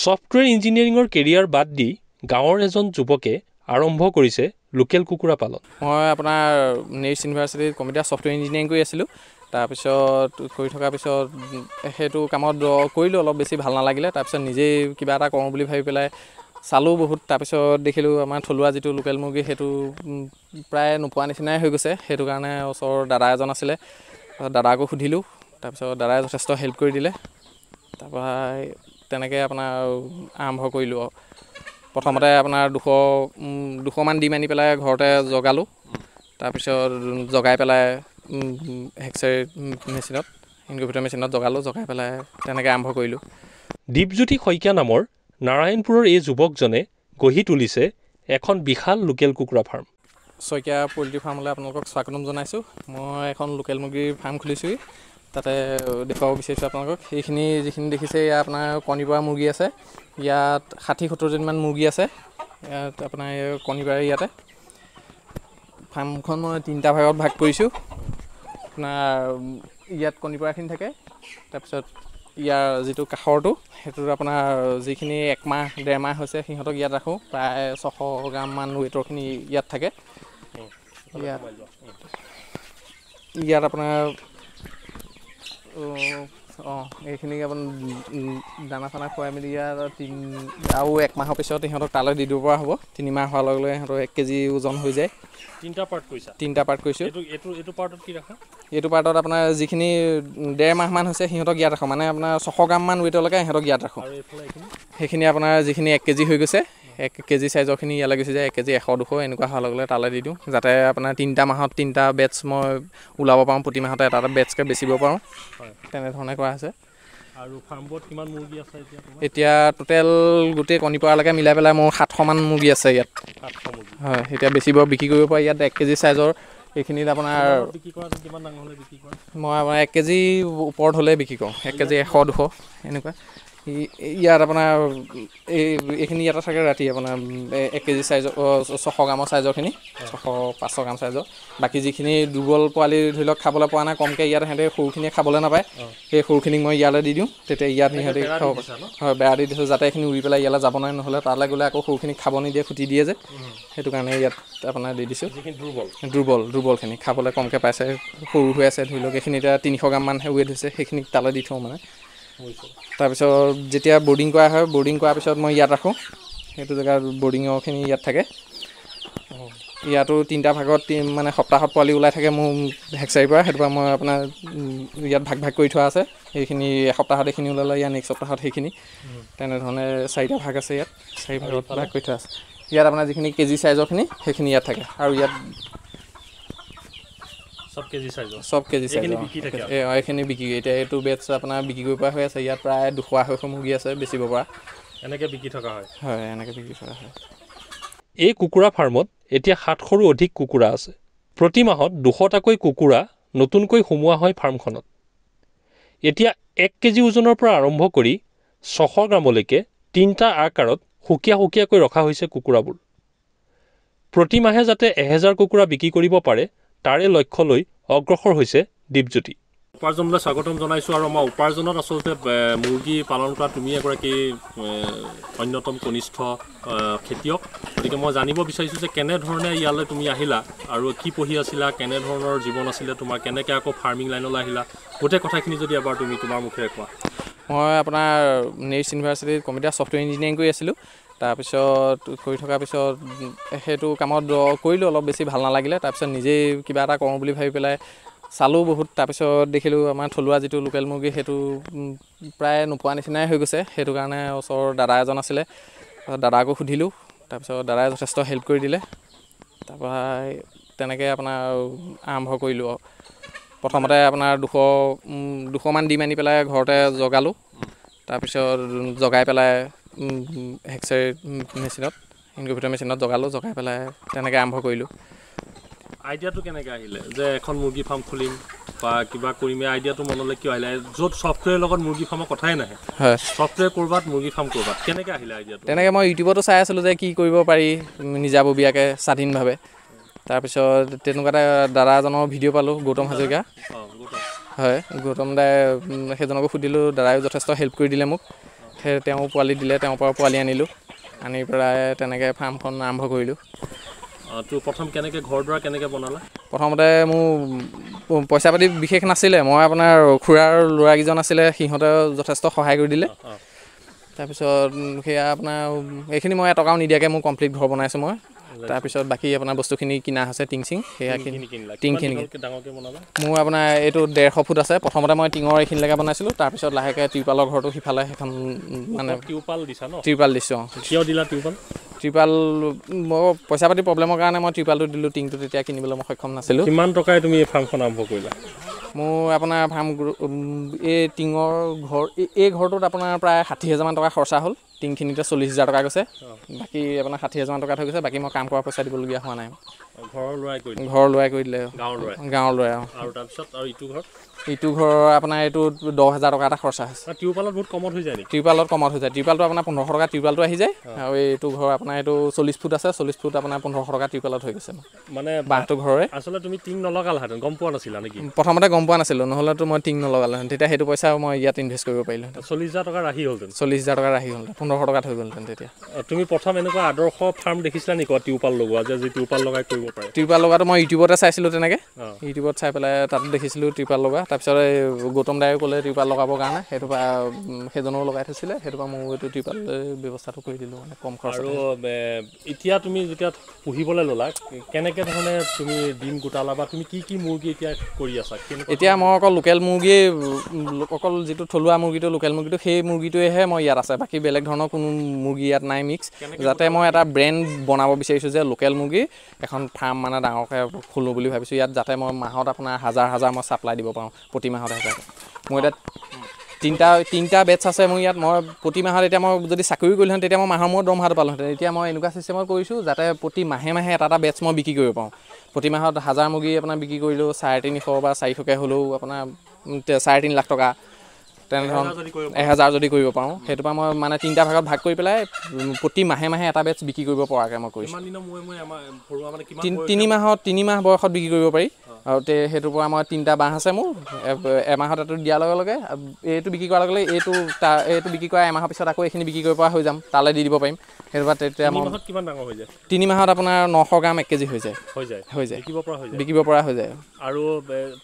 software ইঞ্জিনিয়াৰিঙৰ career বাদ দি গাঁৱৰ এজন যুৱকে আৰম্ভ কৰিছে লোকেল কুকুৰা পালন মই আপোনাৰ নেক্সট ইউনিভাৰ্চিটিত কম্পিউটাৰ ছফ্টৱেৰ ইঞ্জিনিয়াৰিং কৰি আছিলোঁ তাৰপিছত কৰি থকাৰ পিছত সেইটো কামত কৰিলোঁ অলপ বেছি ভাল নালাগিলে তাৰপিছত নিজেই কিবা এটা কৰোঁ বুলি ভাবি পেলাই চালোঁ বহুত তাৰপিছত দেখিলোঁ আমাৰ থলুৱা যিটো লোকেল মুৰ্গী সেইটো প্ৰায় নোপোৱা নিচিনাই হৈ গৈছে সেইটো কাৰণে ওচৰৰ দাদা এজন আছিলে তাৰপিছত দাদাকো সুধিলোঁ তাৰপিছত দাদাই যথেষ্ট হেল্প কৰি দিলে তাৰপৰা তেনেকৈ আপোনাৰ আৰম্ভ কৰিলোঁ প্ৰথমতে আপোনাৰ দুশ দুশমান দিম আনি পেলাই ঘৰতে জগালোঁ তাৰপিছত জগাই পেলাই হেক্সৰে মেচিনত ইনকুভেটৰ মেচিনত জগালোঁ জগাই পেলাই তেনেকৈ আৰম্ভ কৰিলোঁ দীপজ্যোতি শইকীয়া নামৰ নাৰায়ণপুৰৰ এই যুৱকজনে গঢ়ি তুলিছে এখন বিশাল লোকেল কুকুৰা ফাৰ্ম শইকীয়া পলিট্ৰি ফাৰ্মলৈ আপোনালোকক স্বাগতম জনাইছোঁ মই এখন লোকেল মুৰ্গীৰ ফাৰ্ম খুলিছোঁ তাতে দেখুৱাব বিচাৰিছোঁ আপোনালোকক সেইখিনি যিখিনি দেখিছে ইয়াত আপোনাৰ কণী পৰা মুৰ্গী আছে ইয়াত ষাঠি সত্তৰজনীমান মুৰ্গী আছে ইয়াত আপোনাৰ কণী পাৰে ইয়াতে ফাৰ্মখন মই তিনিটা ভাগত ভাগ কৰিছোঁ আপোনাৰ ইয়াত কণী পৰাখিনি থাকে তাৰপিছত ইয়াৰ যিটো কাষৰটো সেইটোত আপোনাৰ যিখিনি একমাহ ডেৰমাহ হৈছে সিহঁতক ইয়াত ৰাখোঁ প্ৰায় ছশ গ্ৰামমান ৱেটৰখিনি ইয়াত থাকে ইয়াত ইয়াত আপোনাৰ অঁ এইখিনি আপুনি দানা চানা খুৱাই মেলি দিয়া তিন আৰু একমাহৰ পিছত সিহঁতক তালৈ দি দিব পৰা হ'ব তিনিমাহ হোৱাৰ লগে লগে সিহঁতৰ এক কেজি ওজন হৈ যায় তিনিটা পাৰ্ট কৰিছে তিনিটা পাৰ্ট কৰিছোঁ এইটো পাৰ্টত কি ৰাখা এইটো পাৰ্টত আপোনাৰ যিখিনি ডেৰ মাহমান হৈছে সিহঁতক ইয়াত ৰাখোঁ মানে আপোনাৰ ছশ গ্ৰামমান ৱেইটলৈকে সিহঁতক ইয়াত ৰাখোঁ সেইখিনি আপোনাৰ যিখিনি এক কেজি হৈ গৈছে এক কেজি চাইজৰখিনি ইয়ালৈ গুচি যায় এক কেজি এশ দুশ এনেকুৱা হোৱাৰ লগে লগে তালৈ দি দিওঁ যাতে আপোনাৰ তিনিটা মাহত তিনিটা বেটছ মই ওলাব পাৰোঁ প্ৰতি মাহতে এটা এটা বেটছকৈ বেচিব পাৰোঁ তেনেধৰণে কৰা হৈছে আৰু ফাৰ্মবোৰত কিমান মুৰ্গী আছে এতিয়া এতিয়া টোটেল গোটেই কণী পৰালৈকে মিলাই পেলাই মোৰ সাতশমান মুৰ্গী আছে ইয়াত সাতশ মুৰ্গী হয় এতিয়া বেচিব বিক্ৰী কৰিব পাৰি ইয়াত এক কেজি চাইজৰ এইখিনিত আপোনাৰ মই আপোনাৰ এক কেজি ওপৰত হ'লে বিক্ৰী কৰোঁ এক কেজি এশ দুশ এনেকুৱা ইয়াত আপোনাৰ এই এইখিনি ইয়াতে থাকে ৰাতি আপোনাৰ এক কেজি চাইজৰ ছশ গ্ৰামৰ চাইজৰখিনি ছশ পাঁচশ গ্ৰাম চাইজৰ বাকী যিখিনি দুৰ্বল পোৱালি ধৰি লওক খাবলৈ পোৱা নাই কমকৈ ইয়াত সিহঁতে সৰুখিনিয়ে খাবলৈ নাপায় সেই সৰুখিনিক মই ইয়ালৈ দি দিওঁ তেতিয়া ইয়াত সিহঁতে হয় বেৰা দি দিছোঁ যাতে এইখিনি উৰি পেলাই ইয়ালৈ যাব নোৱাৰে নহ'লে তালৈ গ'লে আকৌ সৰুখিনিক খাব নিদিয়ে খুটি দিয়ে যে সেইটো কাৰণে ইয়াত আপোনাৰ দি দিছোঁ দুৰ্বল দুৰ্বল দুৰ্বলখিনি খাবলৈ কমকৈ পাইছে সৰু হৈ আছে ধৰি লওক এইখিনি এতিয়া তিনিশ গ্ৰামমানহে ৱেট হৈছে সেইখিনিক তালৈ দি থওঁ মানে তাৰপিছত যেতিয়া বৰ্ডিং কৰা হয় বৰ্ডিং কৰাৰ পিছত মই ইয়াত ৰাখোঁ সেইটো জেগাত বৰ্ডিঙৰখিনি ইয়াত থাকে ইয়াতো তিনিটা ভাগত মানে সপ্তাহত পোৱালি ওলাই থাকে মোৰ হেক্সাৰীৰ পৰা সেইটো পৰা মই আপোনাৰ ইয়াত ভাগ ভাগ কৰি থোৱা আছে সেইখিনি এসপ্তাহত এইখিনি ওলালে ইয়াত নেক্সট সপ্তাহত সেইখিনি তেনেধৰণে চাৰিটা ভাগ আছে ইয়াত চাৰি ভাগত ভাগ কৰি থোৱা আছে ইয়াত আপোনাৰ যিখিনি কেজি চাইজৰখিনি সেইখিনি ইয়াত থাকে আৰু ইয়াত বিক্ৰী আছে এই কুকুৰা ফাৰ্মত এতিয়া সাতশৰো অধিক কুকুৰা আছে প্ৰতি মাহত দুশটাকৈ কুকুৰা নতুনকৈ সোমোৱা হয় ফাৰ্মখনত এতিয়া এক কেজি ওজনৰ পৰা আৰম্ভ কৰি ছশ গ্ৰামলৈকে তিনিটা আকাৰত সুকীয়া সুকীয়াকৈ ৰখা হৈছে কুকুৰাবোৰ প্ৰতিমাহে যাতে এহেজাৰ কুকুৰা বিক্ৰী কৰিব পাৰে তাৰে লক্ষ্য লৈ অগ্ৰসৰ হৈছে দীপজ্যোতি উপাৰ্জনলৈ স্বাগতম জনাইছোঁ আৰু আমাৰ উপাৰ্জনত আচলতে মুৰ্গী পালন কৰা তুমি এগৰাকী অন্যতম কনিষ্ঠ খেতিয়ক গতিকে মই জানিব বিচাৰিছোঁ যে কেনেধৰণে ইয়ালৈ তুমি আহিলা আৰু কি পঢ়ি আছিলা কেনেধৰণৰ জীৱন আছিলে তোমাৰ কেনেকৈ আকৌ ফাৰ্মিং লাইনলৈ আহিলা গোটেই কথাখিনি যদি এবাৰ তুমি তোমাৰ মুখেৰে কোৱা মই আপোনাৰ নেক্সট ইউনিভাৰ্চিটিত কম্পিউটাৰ ছফ্টৱেৰ ইঞ্জিনিয়াৰিং কৰি আছিলোঁ তাৰপিছত কৰি থকাৰ পিছত সেইটো কামত কৰিলোঁ অলপ বেছি ভাল নালাগিলে তাৰপিছত নিজেই কিবা এটা কৰোঁ বুলি ভাবি পেলাই চালোঁ বহুত তাৰপিছত দেখিলোঁ আমাৰ থলুৱা যিটো লোকেল মুৰ্গী সেইটো প্ৰায় নোপোৱা নিচিনাই হৈ গৈছে সেইটো কাৰণে ওচৰৰ দাদা এজন আছিলে দাদাকো সুধিলোঁ তাৰপিছত দাদাই যথেষ্ট হেল্প কৰি দিলে তাৰপৰা তেনেকৈ আপোনাৰ আৰম্ভ কৰিলোঁ প্ৰথমতে আপোনাৰ দুশ দুশমান দি মানি পেলাই ঘৰতে জগালোঁ তাৰপিছত জগাই পেলাই হেক্সাৰ মেচিনত ইনকিউবেটৰ মেচিনত জগালোঁ জগাই পেলাই তেনেকৈ আৰম্ভ কৰিলোঁ আইডিয়াটো কেনেকৈ আহিলে যে এখন মুৰ্গী ফাৰ্ম খুলিম বা কিবা কৰিমেই আইডিয়াটো মনলৈ কিয় আহিলে য'ত ছফ্টৱেৰৰ লগত মুৰ্গী ফাৰ্মৰ কথাই নাহে হয় ছফ্টৱেৰ ক'ৰবাত মুৰ্গী ফাৰ্ম ক'ৰবাত কেনেকৈ আহিলে আইডিয়াটো তেনেকৈ মই ইউটিউবতো চাই আছিলোঁ যে কি কৰিব পাৰি নিজাববীয়াকৈ স্বাধীনভাৱে তাৰপিছত তেনেকুৱা এটা দাদা এজনৰ ভিডিঅ' পালোঁ গৌতম হাজৰিকা হয় গৌতম দাই সেইজনকো সুধিলোঁ দাদায়ো যথেষ্ট হেল্প কৰি দিলে মোক সেই তেওঁ পোৱালি দিলে তেওঁৰ পৰা পোৱালি আনিলোঁ আনি পেলাই তেনেকৈ ফাৰ্মখন আৰম্ভ কৰিলোঁ প্ৰথম কেনেকৈ ঘৰ দুৱাৰ কেনেকৈ বনালা প্ৰথমতে মোৰ পইচা পাতি বিশেষ নাছিলে মই আপোনাৰ খুৰাৰ ল'ৰাকেইজন আছিলে সিহঁতে যথেষ্ট সহায় কৰি দিলে তাৰপিছত সেয়া আপোনাৰ এইখিনি মই এটকাও নিদিয়াকৈ মোৰ কমপ্লিট ঘৰ বনাইছোঁ মই তাৰপিছত বাকী আপোনাৰ বস্তুখিনি কিনা আছে টিং চিং সেয়া টিংখিনি মোৰ আপোনাৰ এইটো ডেৰশ ফুট আছে প্ৰথমতে মই টিঙৰ এইখিনিলৈকে বনাইছিলোঁ তাৰপিছত লাহেকৈ ত্ৰিপালৰ ঘৰটো সিফালে সেইখন মানে ত্ৰিপাল দিছা ন দিছোঁ অঁ কিয় দিলা ত্ৰিপাল ত্ৰিপাল মই পইচা পাতি প্ৰব্লেমৰ কাৰণে মই ত্ৰিপালটো দিলোঁ টিংটো তেতিয়া কিনিবলৈ মই সক্ষম নাছিলোঁ কিমান টকাই তুমি এই ফাৰ্মখন আৰম্ভ কৰিলা মোৰ আপোনাৰ ফাৰ্ম এই টিঙৰ ঘৰ এই ঘৰটোত আপোনাৰ প্ৰায় ষাঠি হেজাৰমান টকা খৰচা হ'ল টিংখিনিতে চল্লিছ হাজাৰ টকা গৈছে বাকী আপোনাৰ ষাঠি হাজাৰমান টকা থৈ গৈছে বাকী মই কাম কৰা পইচা দিবলগীয়া হোৱা নাই ঘৰৰ ল'ৰাই কৰি দিলে গাঁৱৰ ল'ৰাই অঁ ইটো ঘৰৰ আপোনাৰ এইটো দহ হাজাৰ টকা এটা খৰচা হৈছে টিউবালত বহুত কমত হৈ যায় টিউবালত কমত হৈ যায় টিউবালটো আপোনাৰ পোন্ধৰশ টকা টিউবালটো আহি যায় আৰু এইটো ঘৰ আপোনাৰ এইটো চল্লিছ ফুট আছে চল্লিছ ফুট আপোনাৰ পোন্ধৰশ টকা টিউবৱেলত হৈ গৈছে মানে বাঁহটো ঘৰে আচলতে তুমি টিং নলগালহেঁতেন গম পোৱা নাছিলা নেকি প্ৰথমতে গম পোৱা নাছিলোঁ নহ'লেতো মই টিং নলগালোহেঁতেন তেতিয়া সেইটো পইচা মই ইয়াত ইনভেষ্ট কৰিব পাৰিলোঁ চল্লিছ হাজাৰ টকা ৰাহি হ'লহেঁতেন চল্লিছ হাজাৰ টকা ৰাহি হ'লহেঁতেন পোন্ধৰশ টকাত হৈ গ'ল তেতিয়া তুমি প্ৰথম এনেকুৱা আদৰ্শ ফাৰ্ম দেখিছিলা নেকি টিউপাল লগোৱা যে টিউপাল লগাই কৰিব পাৰে টিউপাল লগাটো মই ইউটিউবতে চাইছিলোঁ তেনেকৈ ইউটিউবত চাই পেলাই তাতো দেখিছিলোঁ টিউপাল লগা তাৰপিছত এই গৌতম দায়ো ক'লে টিউপাল লগাবৰ কাৰণে সেইটো পৰা সেইজনেও লগাই থৈছিলে সেইটো পৰা মোৰ এইটো টিউপাল ব্যৱস্থাটো কৰি দিলোঁ মানে কম খৰচ আৰু এতিয়া তুমি যেতিয়া পুহিবলৈ ল'লা কেনেকৈ ধৰণে তুমি দিন গোটালা বা তুমি কি কি মুৰ্গী এতিয়া কৰি আছা এতিয়া মই অকল লোকেল মুৰ্গী অকল যিটো থলুৱা মুৰ্গীটো লোকেল মুৰ্গীটো সেই মুৰ্গীটোৱেহে মই ইয়াত আছে বাকী বেলেগ ধৰণৰ ধৰণৰ কোনো মুৰ্গী ইয়াত নাই মিক্স যাতে মই এটা ব্ৰেণ্ড বনাব বিচাৰিছোঁ যে লোকেল মুৰ্গী এখন ফাৰ্ম মানে ডাঙৰকৈ খোলোঁ বুলি ভাবিছোঁ ইয়াত যাতে মই মাহত আপোনাৰ হাজাৰ হাজাৰ মই ছাপ্লাই দিব পাৰোঁ প্ৰতি মাহত হিচাপে মোৰ এতিয়া তিনিটা তিনিটা বেটছ আছে মোৰ ইয়াত মই প্ৰতি মাহত এতিয়া মই যদি চাকৰি কৰিলোহেঁতেন তেতিয়া মই মাহৰ মূৰত দৰমহাটো পালোহেঁতেন এতিয়া মই এনেকুৱা ছিষ্টেমত কৰিছোঁ যাতে প্ৰতি মাহে মাহে এটা এটা বেটছ মই বিক্ৰী কৰিব পাৰোঁ প্ৰতি মাহত হাজাৰ মুৰ্গী আপোনাৰ বিক্ৰী কৰিলোঁ চাৰে তিনিশ বা চাৰিশকৈ হ'লেও আপোনাৰ চাৰে তিনি লাখ টকা তেনেধৰণ এহেজাৰ যদি কৰিব পাৰোঁ সেইটোৰ পৰা মই মানে তিনিটা ভাগত ভাগ কৰি পেলাই প্ৰতি মাহে মাহে এটা বেটছ বিক্ৰী কৰিব পৰাকৈ মই কৰিছোঁ তিনিমাহত তিনিমাহ বয়সত বিক্ৰী কৰিব পাৰি আৰু সেইটোৰ পৰা মই তিনিটা বাঁহ আছে মোৰ এমাহত এইটো দিয়াৰ লগে লগে এইটো বিক্ৰী কৰাৰ লগে লগে এইটো তাৰ এইটো বিক্ৰী কৰা এমাহৰ পিছত আকৌ এইখিনি বিক্ৰী কৰিব পৰা হৈ যাম তালৈ দি দিব পাৰিম সেইবাৰ তেতিয়া মই কিমান ডাঙৰ হৈ যায় তিনি মাহত আপোনাৰ নশ গ্ৰাম এক কেজি হৈ যায় হৈ যায় হৈ যায় বিকিব পৰা হৈ যায় বিকিব পৰা হৈ যায় আৰু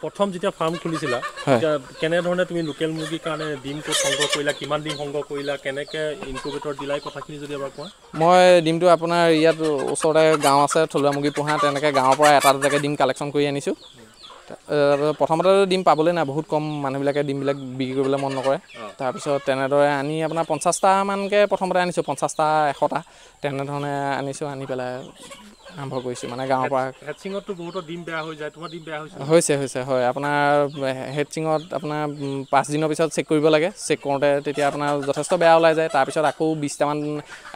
প্ৰথম যেতিয়া ফাৰ্ম খুলিছিলা কেনেধৰণে তুমি লোকেল মুৰ্গীৰ কাৰণে ডিম ক'ত সংগ্ৰহ কৰিলা কিমান ডিম সংগ্ৰহ কৰিলা কেনেকৈ ইনকুবেটৰ দিলাই কথাখিনি যদি এবাৰ কোৱা মই ডিমটো আপোনাৰ ইয়াত ওচৰতে গাঁও আছে থলুৱা মুৰ্গী পোহা তেনেকৈ গাঁৱৰ পৰা এটা দুটাকৈ ডিম কালেকশ্যন কৰি আনিছোঁ প্ৰথমতে ডিম পাবলৈ নাই বহুত কম মানুহবিলাকে ডিমবিলাক বিক্ৰী কৰিবলৈ মন নকৰে তাৰপিছত তেনেদৰে আনি আপোনাৰ পঞ্চাছটামানকৈ প্ৰথমতে আনিছোঁ পঞ্চাছটা এশটা তেনেধৰণে আনিছোঁ আনি পেলাই আৰম্ভ কৰিছোঁ মানে গাঁৱৰ পৰা হেডছিঙতো হৈছে হৈছে হয় আপোনাৰ হেডছিঙত আপোনাৰ পাঁচদিনৰ পিছত চেক কৰিব লাগে চেক কৰোঁতে তেতিয়া আপোনাৰ যথেষ্ট বেয়া ওলাই যায় তাৰপিছত আকৌ বিছটামান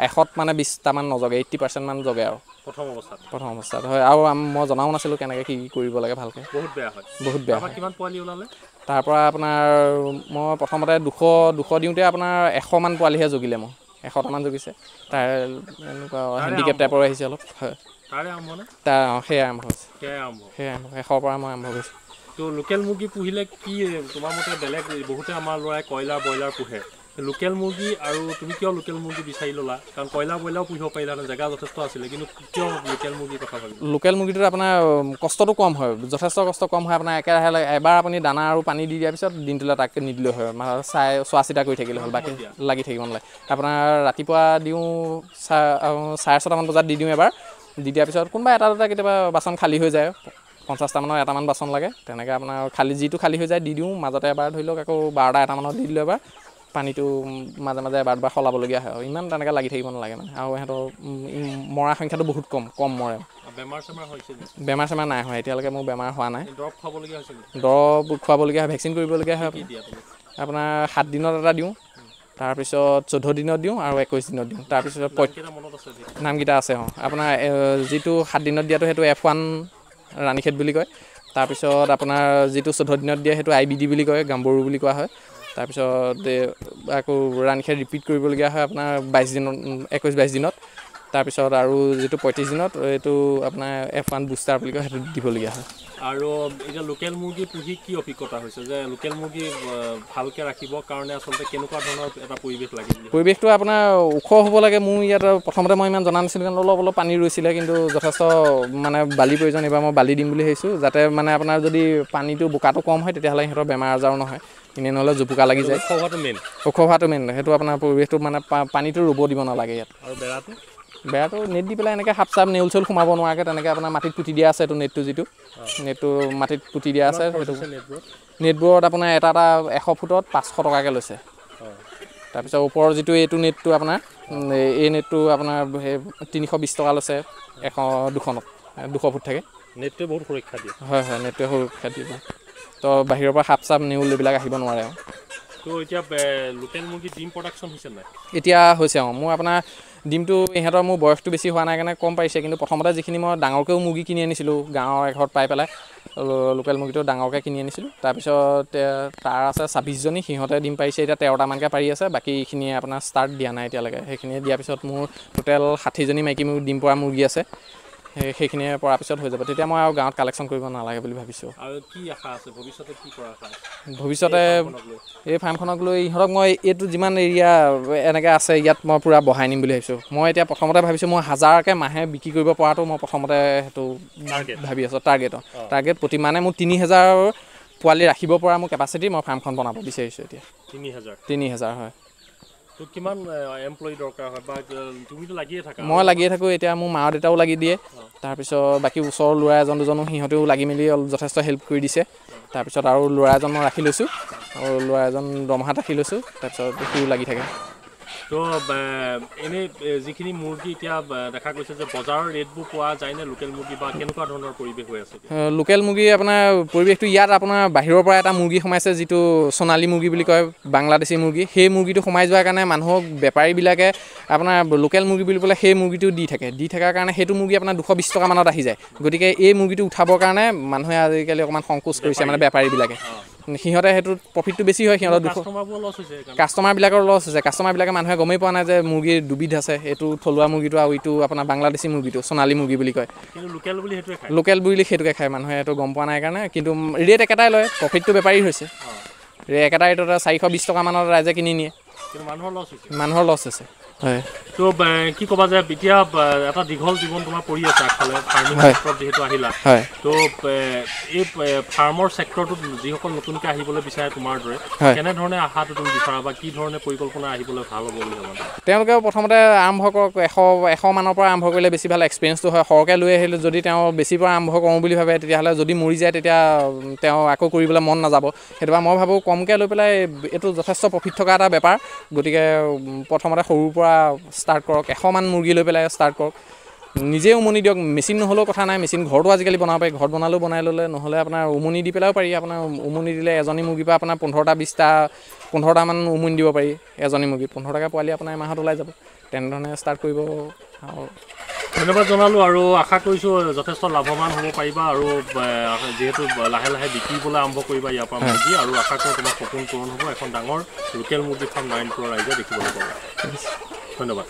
এশত মানে বিছটামান নজগে এইট্টি পাৰ্চেণ্টমান জগে আৰু প্ৰথম অৱস্থাত প্ৰথম অৱস্থাত হয় আৰু মই জনাও নাছিলোঁ কেনেকৈ কি কৰিব লাগে ভালকৈ বহুত বেয়া হয় বহুত বেয়া কিমান পোৱালি ওলালে তাৰ পৰা আপোনাৰ মই প্ৰথমতে দুশ দুশ দিওঁতে আপোনাৰ এশমান পোৱালিহে জগিলে মই এশটামান জগিছে তাৰ এনেকুৱা হেণ্ডিকেপ টাইপৰ আহিছে অলপ তাৰ অঁ সেয়াই আৰম্ভ হৈছে এশৰ পৰা মই আৰম্ভ কৰিছোঁ লোকেল মুৰ্গী পুহিলে কি তোমাৰ মতে বেলেগ বহুতে আমাৰ ল'ৰাই কয়লাৰ ব্ৰইলাৰ পোহে লোকেল মুৰ্গী আৰু তুমি কিয় লোকেল মুৰ্গী বিচাৰি ল'লা কাৰণ কয়লা ব্ৰইলাৰো পুহিব পাৰিলা জেগা যথেষ্ট আছিলে কিন্তু কিয় লোকেল মুৰ্গীৰ কথা ভাবি লোকেল মুৰ্গীটোত আপোনাৰ কষ্টটো কম হয় যথেষ্ট কষ্ট কম হয় আপোনাৰ একেৰাহে এবাৰ আপুনি দানা আৰু পানী দি দিয়াৰ পিছত দিনটোলৈ তাক নিদিলেও হয় মানে চাই চোৱা চিতা কৰি থাকিলে হ'ল বাকী লাগি থাকিব নালাগে আপোনাৰ ৰাতিপুৱা দিওঁ চাৰে ছটামান বজাত দি দিওঁ এবাৰ দি দিয়াৰ পিছত কোনোবা এটা দুটা কেতিয়াবা বাচন খালী হৈ যায় পঞ্চাছটামানৰ এটামান বাচন লাগে তেনেকৈ আপোনাৰ খালী যিটো খালী হৈ যায় দি দিওঁ মাজতে এবাৰ ধৰি লওক আকৌ বাৰটা এটামানত দি দিলোঁ এবাৰ পানীটো মাজে মাজে এবাৰ দুবাৰ সলাবলগীয়া হয় আৰু ইমান তেনেকৈ লাগি থাকিব নালাগে মানে আৰু সিহঁতৰ মৰা সংখ্যাটো বহুত কম কম মৰে বেমাৰ চেমাৰ নাই হোৱা এতিয়ালৈকে মোৰ বেমাৰ হোৱা নাই দৰব খুৱাবলগীয়া হয় ভেকচিন কৰিবলগীয়া হয় আপোনাৰ সাত দিনত এটা দিওঁ তাৰপিছত চৈধ্য দিনত দিওঁ আৰু একৈছ দিনত দিওঁ তাৰপিছত নামকেইটা আছে অঁ আপোনাৰ যিটো সাত দিনত দিয়াটো সেইটো এফ ওৱান ৰাণীখেত বুলি কয় তাৰপিছত আপোনাৰ যিটো চৈধ্য দিনত দিয়ে সেইটো আই বি ডি বুলি কয় গাম্বৰু বুলি কোৱা হয় তাৰপিছত আকৌ ৰাণী খেৰ ৰিপিট কৰিবলগীয়া হয় আপোনাৰ বাইছ দিনত একৈছ বাইছ দিনত তাৰপিছত আৰু যিটো পঁয়ত্ৰিছ দিনত এইটো আপোনাৰ এফ ওৱান বুষ্টাৰ বুলি কয় সেইটো দিবলগীয়া হয় আৰু এতিয়া লোকেল মুৰ্গী পুহি কি অভিজ্ঞতা হৈছে যে লোকেল মুৰ্গী ভালকৈ ৰাখিবৰ কাৰণে আচলতে কেনেকুৱা ধৰণৰ এটা পৰিৱেশ লাগে পৰিৱেশটো আপোনাৰ ওখ হ'ব লাগে মোৰ ইয়াত প্ৰথমতে মই ইমান জনা নাছিলোঁ কাৰণে অলপ অলপ পানী ৰৈছিলে কিন্তু যথেষ্ট মানে বালি প্ৰয়োজন এইবাৰ মই বালি দিম বুলি ভাবিছোঁ যাতে মানে আপোনাৰ যদি পানীটো বোকাটো কম হয় তেতিয়াহ'লে সিহঁতৰ বেমাৰ আজাৰো নহয় এনে নহ'লে জোপোকা লাগি যায় ওখ মেইন ওখ হোৱাটো মেইন সেইটো আপোনাৰ পৰিৱেশটো মানে পানীটো ৰুব দিব নালাগে ইয়াত আৰু বেৰাটো বেয়াটো নেট দি পেলাই এনেকৈ সাপ চাপ নেউল চেউল সোমাব নোৱাৰাকৈ তেনেকৈ আপোনাৰ মাটিত পুতি দিয়া আছে এইটো নেটটো যিটো নেটটো মাটিত পুতি দিয়া আছে সেইটো নেটবোৰত আপোনাৰ এটা এটা এশ ফুটত পাঁচশ টকাকৈ লৈছে তাৰপিছত ওপৰৰ যিটো এইটো নেটটো আপোনাৰ এই নেটটো আপোনাৰ সেই তিনিশ বিছ টকা লৈছে এশ দুখনত দুশ ফুট থাকে নেটটোৱে বহুত সুৰক্ষা দিয়ে হয় হয় নেটটোৱে সুৰক্ষা দিয়ে তো বাহিৰৰ পৰা সাপ চাপ নেউল এইবিলাক আহিব নোৱাৰে আৰু এতিয়া হৈছে নাই এতিয়া হৈছে অঁ মোৰ আপোনাৰ ডিমটো ইহঁতৰ মোৰ বয়সটো বেছি হোৱা নাই কাৰণে কম পাৰিছে কিন্তু প্ৰথমতে যিখিনি মই ডাঙৰকৈও মুৰ্গী কিনি আনিছিলোঁ গাঁৱৰ এঘৰত পাই পেলাই লোকেল মুৰ্গীটো ডাঙৰকৈ কিনি আনিছিলোঁ তাৰপিছত তাৰ আছে ছাব্বিছজনী সিহঁতে ডিম পাৰিছে এতিয়া তেৰটামানকৈ পাৰি আছে বাকী এইখিনি আপোনাৰ ষ্টাৰ্ট দিয়া নাই এতিয়ালৈকে সেইখিনিয়ে দিয়াৰ পিছত মোৰ টোটেল ষাঠিজনী মাইকী মোৰ ডিম পৰা মুৰ্গী আছে সেইখিনিয়ে পৰা পিছত হৈ যাব তেতিয়া মই আৰু গাঁৱত কালেকশ্যন কৰিব নালাগে বুলি ভাবিছোঁ আৰু কি আশা আছে ভৱিষ্যতে কি কৰা আশা ভৱিষ্যতে এই ফাৰ্মখনক লৈ ইহঁতক মই এইটো যিমান এৰিয়া এনেকৈ আছে ইয়াত মই পূৰা বহাই নিম বুলি ভাবিছোঁ মই এতিয়া প্ৰথমতে ভাবিছোঁ মই হাজাৰকৈ মাহে বিক্ৰী কৰিব পৰাটো মই প্ৰথমতে সেইটো ভাবি আছোঁ টাৰ্গেটৰ টাৰ্গেট প্ৰতি মানে মোৰ তিনি হাজাৰ পোৱালি ৰাখিব পৰা মোৰ কেপাচিটি মই ফাৰ্মখন বনাব বিচাৰিছোঁ এতিয়া তিনি হাজাৰ তিনি হাজাৰ হয় মই লাগিয়ে থাকোঁ এতিয়া মোৰ মা দেউতাও লাগি দিয়ে তাৰপিছত বাকী ওচৰৰ ল'ৰা এজন দুজনো সিহঁতেও লাগি মেলি যথেষ্ট হেল্প কৰি দিছে তাৰপিছত আৰু ল'ৰা এজন মই ৰাখি লৈছোঁ আৰু ল'ৰা এজন দৰমহাত ৰাখি লৈছোঁ তাৰপিছত সিও লাগি থাকে তো এনেই যিখিনি মুৰ্গী এতিয়া দেখা গৈছে যে বজাৰৰ ৰেটবোৰ পোৱা যায় নে লোকেল মুৰ্গী বা কেনেকুৱা ধৰণৰ পৰিৱেশ হৈ আছে লোকেল মুৰ্গী আপোনাৰ পৰিৱেশটো ইয়াত আপোনাৰ বাহিৰৰ পৰা এটা মুৰ্গী সোমাইছে যিটো সোণালী মুৰ্গী বুলি কয় বাংলাদেশী মুৰ্গী সেই মুৰ্গীটো সোমাই যোৱাৰ কাৰণে মানুহক বেপাৰীবিলাকে আপোনাৰ লোকেল মুৰ্গী বুলি ক'লে সেই মুৰ্গীটো দি থাকে দি থকাৰ কাৰণে সেইটো মুৰ্গী আপোনাৰ দুশ বিছ টকামানত আহি যায় গতিকে এই মুৰ্গীটো উঠাবৰ কাৰণে মানুহে আজিকালি অকণমান সংকোচ কৰিছে মানে বেপাৰীবিলাকে সিহঁতে সেইটো প্ৰফিটটো বেছি হয় সিহঁতৰ দুশ কাষ্টমাৰবিলাকৰ লছ হৈছে কাষ্টমাৰবিলাকে মানুহে গমেই পোৱা নাই যে মুৰ্গী দুবিধ আছে এইটো থলুৱা মুৰ্গীটো আৰু এইটো আপোনাৰ বাংলাদেশী মুৰ্গীটো সোণালী মুৰ্গী বুলি কয় লোকেল বুলি সেইটোকে খায় মানুহে সেইটো গম পোৱা নাই কাৰণে কিন্তু ৰেট একেটাই লয় প্ৰফিটটো বেপাৰী হৈছে একেটাই ৰেটত চাৰিশ বিছ টকামানত ৰাইজে কিনি নিয়ে মানুহৰ লছ হৈছে মানুহৰ লছ হৈছে তো কি কবা যে এতিয়া এটা দীঘল জীৱন তোমাৰ পৰি আছে আগফালে ফাৰ্মিং ছেক্টৰত যিহেতু আহিলা তো এই ফাৰ্মৰ ছেক্টৰটোত যিসকল নতুনকৈ আহিবলৈ বিচাৰে তোমাৰ দৰে কেনেধৰণে অহাটো তুমি বিচাৰা বা কি ধৰণে পৰিকল্পনা আহিবলৈ ভাল হ'ব বুলি ভাবা তেওঁলোকে প্ৰথমতে আৰম্ভ কৰক এশ এশ মানৰ পৰা আৰম্ভ কৰিলে বেছি ভাল এক্সপেৰিয়েঞ্চটো হয় সৰহকৈ লৈ আহিলে যদি তেওঁ বেছি পৰা আৰম্ভ কৰোঁ বুলি ভাবে তেতিয়াহ'লে যদি মৰি যায় তেতিয়া তেওঁ আকৌ কৰিবলৈ মন নাযাব সেইটো বা মই ভাবোঁ কমকৈ লৈ পেলাই এইটো যথেষ্ট প্ৰফিট থকা এটা বেপাৰ গতিকে প্ৰথমতে সৰুৰ পৰা পৰা ষ্টাৰ্ট কৰক এশমান মুৰ্গী লৈ পেলাই ষ্টাৰ্ট কৰক নিজে উমনি দিয়ক মেচিন নহ'লেও কথা নাই মেচিন ঘৰটো আজিকালি বনাব পাৰি ঘৰত বনালেও বনাই ল'লে নহ'লে আপোনাৰ উমনি দি পেলাইও পাৰি আপোনাৰ উমনি দিলে এজনী মুৰ্গীৰ পৰা আপোনাৰ পোন্ধৰটা বিছটা পোন্ধৰটামান উমনি দিব পাৰি এজনী মুৰ্গী পোন্ধৰটাকৈ পোৱালি আপোনাৰ এমাহত ওলাই যাব তেনেধৰণে ষ্টাৰ্ট কৰিব আৰু ধন্যবাদ জনালোঁ আৰু আশা কৰিছোঁ যথেষ্ট লাভৱান হ'ব পাৰিবা আৰু যিহেতু লাহে লাহে বিকিবলৈ আৰম্ভ কৰিবা ইয়াৰ পৰা মুৰ্গী আৰু আশা কৰোঁ তোমাৰ সপোন পূৰণ হ'ব এখন ডাঙৰ লোকেল মুৰ্গী ফাৰ্ম নাৰায়ণপুৰৰ ৰাইজে দেখিবলৈ পাবা ধন্যবাদ